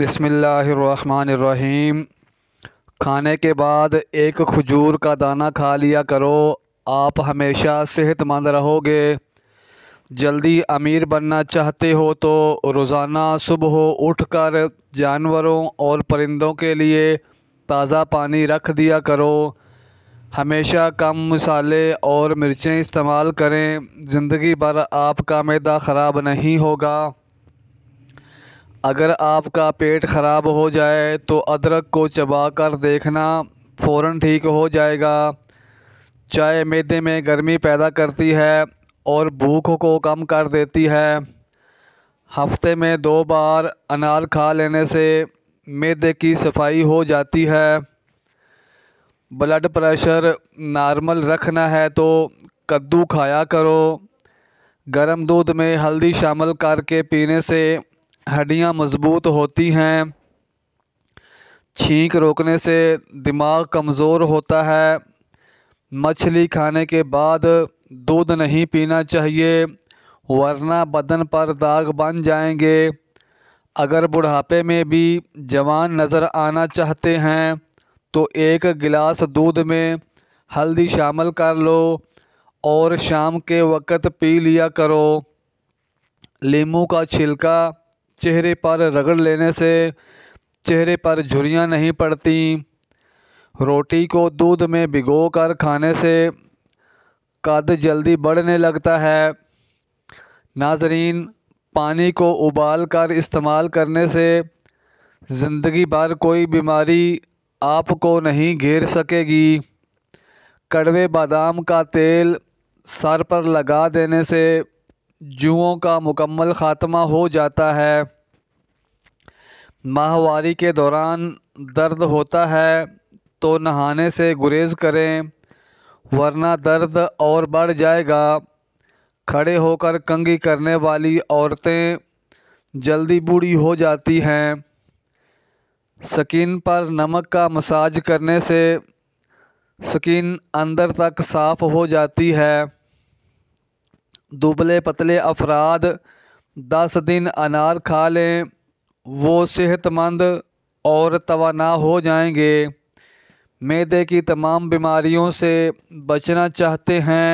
बसमीम खाने के बाद एक खजूर का दाना खा लिया करो आप हमेशा सेहतमंद रहोगे जल्दी अमीर बनना चाहते हो तो रोज़ाना सुबह उठकर जानवरों और परिंदों के लिए ताज़ा पानी रख दिया करो हमेशा कम मसाले और मिर्चें इस्तेमाल करें ज़िंदगी भर आपका मैदा ख़राब नहीं होगा अगर आपका पेट ख़राब हो जाए तो अदरक को चबा कर देखना फ़ौर ठीक हो जाएगा चाय मैदे में गर्मी पैदा करती है और भूख को कम कर देती है हफ्ते में दो बार अनार खा लेने से मैदे की सफाई हो जाती है ब्लड प्रेशर नॉर्मल रखना है तो कद्दू खाया करो गर्म दूध में हल्दी शामिल करके पीने से हड्डियाँ मज़बूत होती हैं छींक रोकने से दिमाग कमज़ोर होता है मछली खाने के बाद दूध नहीं पीना चाहिए वरना बदन पर दाग बन जाएंगे अगर बुढ़ापे में भी जवान नज़र आना चाहते हैं तो एक गिलास दूध में हल्दी शामिल कर लो और शाम के वक़्त पी लिया करो लीमू का छिलका चेहरे पर रगड़ लेने से चेहरे पर झुरियाँ नहीं पड़ती रोटी को दूध में भिगो कर खाने से कद जल्दी बढ़ने लगता है नाजरीन पानी को उबाल कर इस्तेमाल करने से ज़िंदगी भर कोई बीमारी आपको नहीं घेर सकेगी कड़वे बादाम का तेल सर पर लगा देने से जुओं का मुकम्मल ख़ात्मा हो जाता है माहवारी के दौरान दर्द होता है तो नहाने से गुरेज करें वरना दर्द और बढ़ जाएगा खड़े होकर कंगी करने वाली औरतें जल्दी बूढ़ी हो जाती हैं स्किन पर नमक का मसाज करने से स्किन अंदर तक साफ़ हो जाती है दुबले पतले अफराद दस दिन अनार खा लें वो सेहतमंद और तोाना हो जाएंगे मैदे की तमाम बीमारियों से बचना चाहते हैं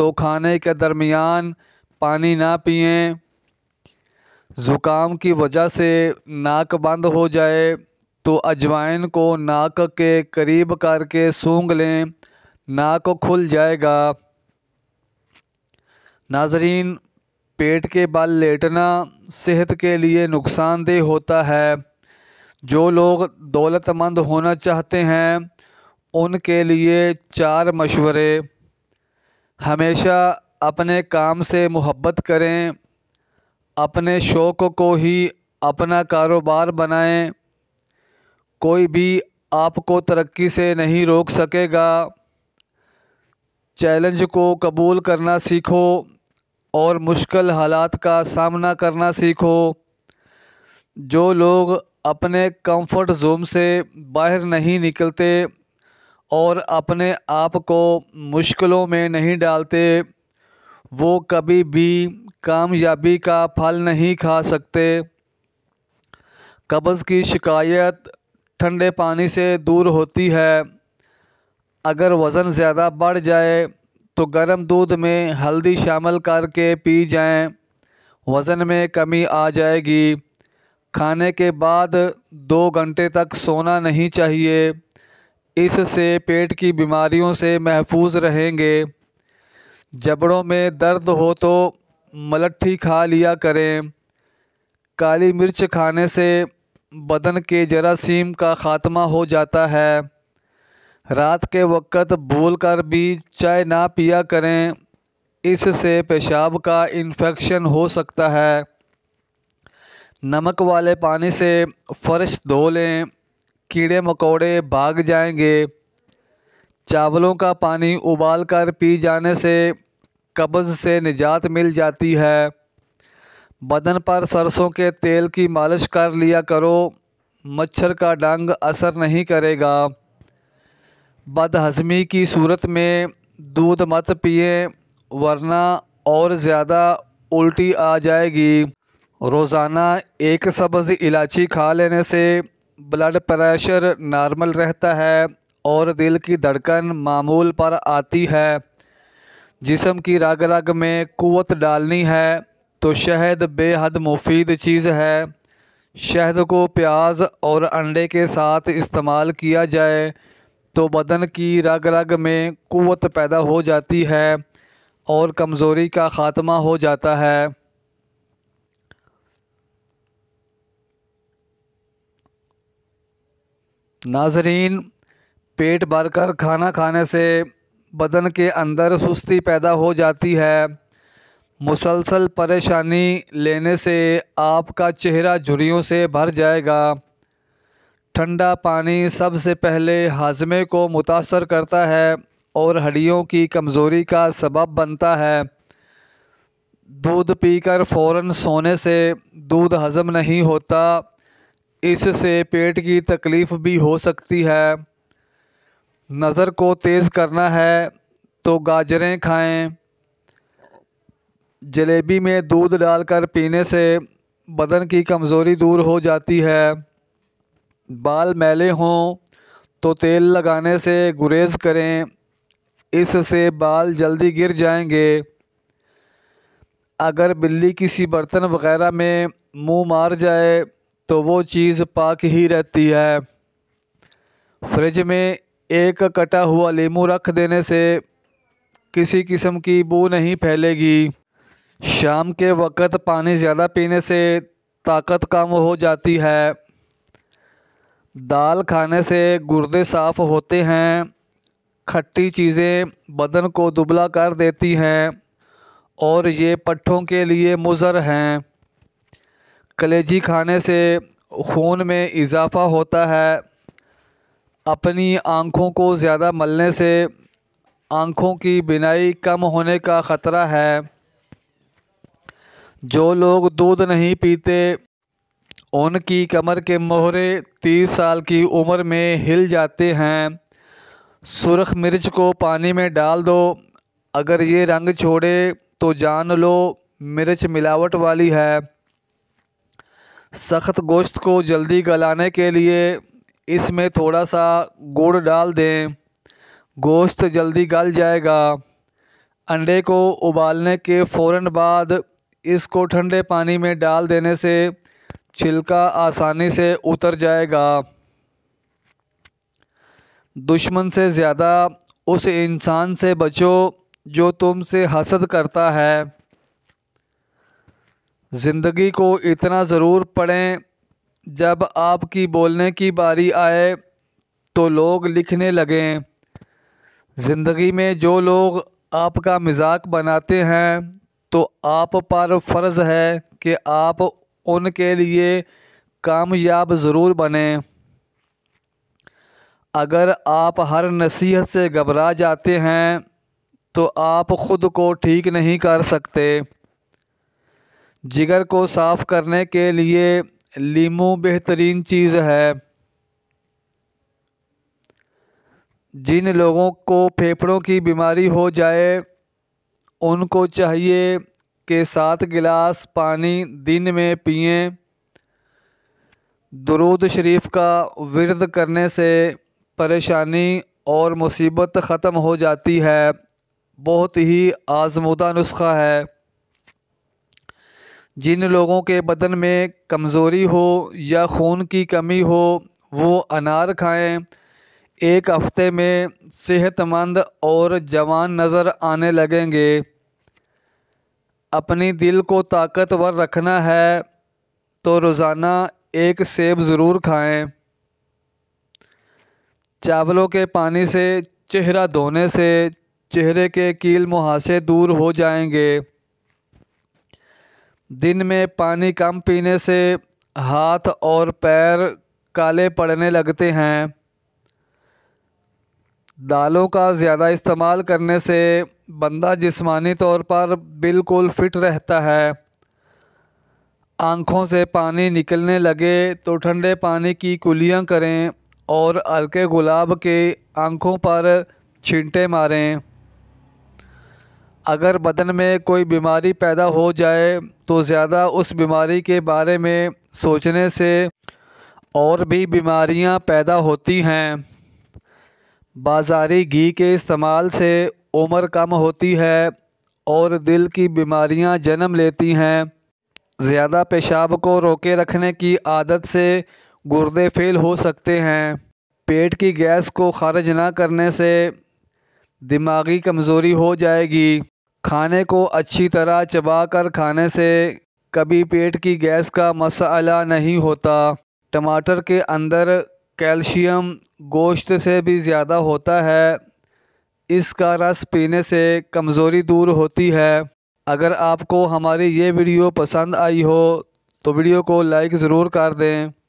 तो खाने के दरमियान पानी ना पिए ज़ुकाम की वजह से नाक बंद हो जाए तो अजवाइन को नाक के करीब करके सूंघ लें नाक खुल जाएगा नाजरीन पेट के बल लेटना सेहत के लिए नुकसानदेह होता है जो लोग दौलतमंद होना चाहते हैं उनके लिए चार मशवरे हमेशा अपने काम से मोहब्बत करें अपने शौक़ को ही अपना कारोबार बनाएं कोई भी आपको तरक्की से नहीं रोक सकेगा चैलेंज को कबूल करना सीखो और मुश्किल हालात का सामना करना सीखो जो लोग अपने कंफर्ट जोन से बाहर नहीं निकलते और अपने आप को मुश्किलों में नहीं डालते वो कभी भी कामयाबी का फल नहीं खा सकते कब्ज़ की शिकायत ठंडे पानी से दूर होती है अगर वज़न ज़्यादा बढ़ जाए तो गर्म दूध में हल्दी शामिल करके पी जाएं वज़न में कमी आ जाएगी खाने के बाद दो घंटे तक सोना नहीं चाहिए इससे पेट की बीमारियों से महफूज रहेंगे जबड़ों में दर्द हो तो मलट्ठी खा लिया करें काली मिर्च खाने से बदन के जरासीम का ख़ात्मा हो जाता है रात के वक़्त भूल कर भी चाय ना पिया करें इससे पेशाब का इन्फेक्शन हो सकता है नमक वाले पानी से फ़र्श धो लें कीड़े मकोड़े भाग जाएंगे चावलों का पानी उबाल कर पी जाने से कब्ज़ से निजात मिल जाती है बदन पर सरसों के तेल की मालिश कर लिया करो मच्छर का डंग असर नहीं करेगा बदहज़मी की सूरत में दूध मत पिए वरना और ज़्यादा उल्टी आ जाएगी रोज़ाना एक सब्ज़ इलायची खा लेने से ब्लड प्रेशर नॉर्मल रहता है और दिल की धड़कन मामूल पर आती है जिसम की रग रग में कुत डालनी है तो शहद बेहद मुफीद चीज़ है शहद को प्याज और अंडे के साथ इस्तेमाल किया जाए तो बदन की रग रग में क़वत पैदा हो जाती है और कमज़ोरी का ख़ात्मा हो जाता है नाजरीन पेट भरकर खाना खाने से बदन के अंदर सुस्ती पैदा हो जाती है मुसलसल परेशानी लेने से आपका चेहरा झुरियों से भर जाएगा ठंडा पानी सबसे पहले हाजमे को मुतासर करता है और हड्डियों की कमज़ोरी का सबब बनता है दूध पीकर फौरन सोने से दूध हज़म नहीं होता इससे पेट की तकलीफ़ भी हो सकती है नज़र को तेज़ करना है तो गाजरें खाएं जलेबी में दूध डालकर पीने से बदन की कमज़ोरी दूर हो जाती है बाल मैले हों तो तेल लगाने से गुरेज करें इससे बाल जल्दी गिर जाएंगे अगर बिल्ली किसी बर्तन वगैरह में मुंह मार जाए तो वो चीज़ पाक ही रहती है फ्रिज में एक कटा हुआ लीमू रख देने से किसी किस्म की बू नहीं फैलेगी शाम के वक़्त पानी ज़्यादा पीने से ताकत कम हो जाती है दाल खाने से गुर्दे साफ़ होते हैं खट्टी चीज़ें बदन को दुबला कर देती हैं और ये पट्ठों के लिए मुज़र हैं कलेजी खाने से खून में इजाफ़ा होता है अपनी आँखों को ज़्यादा मलने से आँखों की बिनाई कम होने का ख़तरा है जो लोग दूध नहीं पीते उनकी कमर के मोहरे तीस साल की उम्र में हिल जाते हैं सुरख मिर्च को पानी में डाल दो अगर ये रंग छोड़े तो जान लो मिर्च मिलावट वाली है सख्त गोश्त को जल्दी गलाने के लिए इसमें थोड़ा सा गुड़ डाल दें गोश्त जल्दी गल जाएगा अंडे को उबालने के फ़ौर बाद इसको ठंडे पानी में डाल देने से छिलका आसानी से उतर जाएगा दुश्मन से ज़्यादा उस इंसान से बचो जो तुमसे हसद करता है ज़िंदगी को इतना ज़रूर पढ़ें जब आपकी बोलने की बारी आए तो लोग लिखने लगें ज़िंदगी में जो लोग आपका मजाक बनाते हैं तो आप पर फ़र्ज़ है कि आप उनके लिए कामयाब ज़रूर बने अगर आप हर नसीहत से घबरा जाते हैं तो आप ख़ुद को ठीक नहीं कर सकते जिगर को साफ़ करने के लिए लीमू बेहतरीन चीज़ है जिन लोगों को फेफड़ों की बीमारी हो जाए उनको चाहिए के सात गिलास पानी दिन में पिए दरूद शरीफ का विरद करने से परेशानी और मुसीबत ख़त्म हो जाती है बहुत ही आजमूदा नुस्खा है जिन लोगों के बदन में कमज़ोरी हो या खून की कमी हो वो अनार खाएं एक हफ़्ते में सेहतमंद और जवान नज़र आने लगेंगे अपनी दिल को ताकतवर रखना है तो रोज़ाना एक सेब ज़रूर खाएं चावलों के पानी से चेहरा धोने से चेहरे के कील मुहासे दूर हो जाएंगे दिन में पानी कम पीने से हाथ और पैर काले पड़ने लगते हैं दालों का ज़्यादा इस्तेमाल करने से बंदा जिस्मानी तौर पर बिल्कुल फिट रहता है आँखों से पानी निकलने लगे तो ठंडे पानी की कुलियाँ करें और हल्के गुलाब के आँखों पर छींटे मारें अगर बदन में कोई बीमारी पैदा हो जाए तो ज़्यादा उस बीमारी के बारे में सोचने से और भी बीमारियां पैदा होती हैं बाज़ारी घी के इस्तेमाल से उम्र कम होती है और दिल की बीमारियां जन्म लेती हैं ज़्यादा पेशाब को रोके रखने की आदत से गुर्दे फेल हो सकते हैं पेट की गैस को खारिज ना करने से दिमागी कमज़ोरी हो जाएगी खाने को अच्छी तरह चबा कर खाने से कभी पेट की गैस का मसला नहीं होता टमाटर के अंदर कैल्शियम गोश्त से भी ज़्यादा होता है इसका रस पीने से कमज़ोरी दूर होती है अगर आपको हमारी ये वीडियो पसंद आई हो तो वीडियो को लाइक ज़रूर कर दें